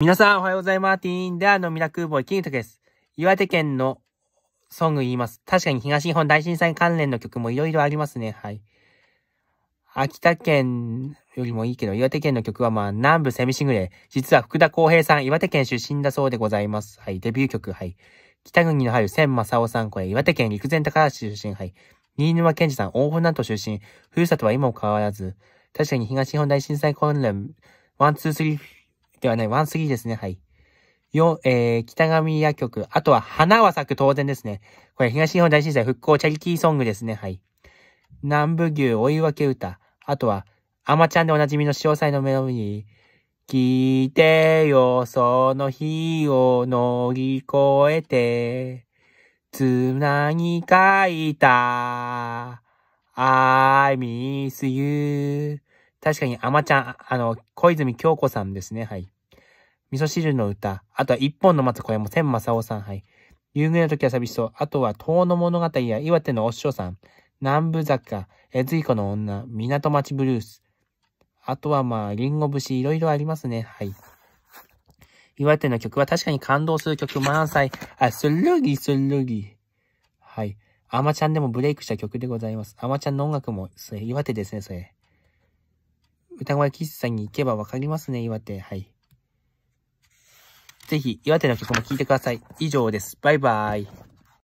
皆さんおはようございます。ティーンダーのミラクーボー、キングクです。岩手県のソング言います。確かに東日本大震災関連の曲もいろいろありますね。はい。秋田県よりもいいけど、岩手県の曲はまあ南部セミシングレー。実は福田光平さん、岩手県出身だそうでございます。はい。デビュー曲、はい。北国の春、千正夫さん、これ岩手県陸前高橋出身、はい。新沼健二さん、大船渡出身。ふるさとは今も変わらず。確かに東日本大震災関連、ワン、ツー、スリー、ではね、ワンスリーですね。はい。よ、えー、北上薬曲。あとは、花は咲く当然ですね。これ、東日本大震災復興チャリティーソングですね。はい。南部牛追い分け歌。あとは、アマちゃんでおなじみの潮祭のメロディー。聞いてよ、その日を乗り越えて、つなぎ書いた、I miss you. 確かに、あまちゃん、あの、小泉京子さんですね。はい。味噌汁の歌。あとは、一本の松、これも千正夫さん。はい。夕暮れの時は寂しそう。あとは、遠野物語や岩手のお師匠さん。南部坂、えずいこの女、港町ブルース。あとは、まあ、りんご節、いろいろありますね。はい。岩手の曲は確かに感動する曲満載。あ、するぎするぎ。はい。アマちゃんでもブレイクした曲でございます。アマちゃんの音楽も、それ、岩手ですね、それ。歌声喫茶に行けばわかりますね、岩手。はい。ぜひ、岩手の曲も聴いてください。以上です。バイバーイ。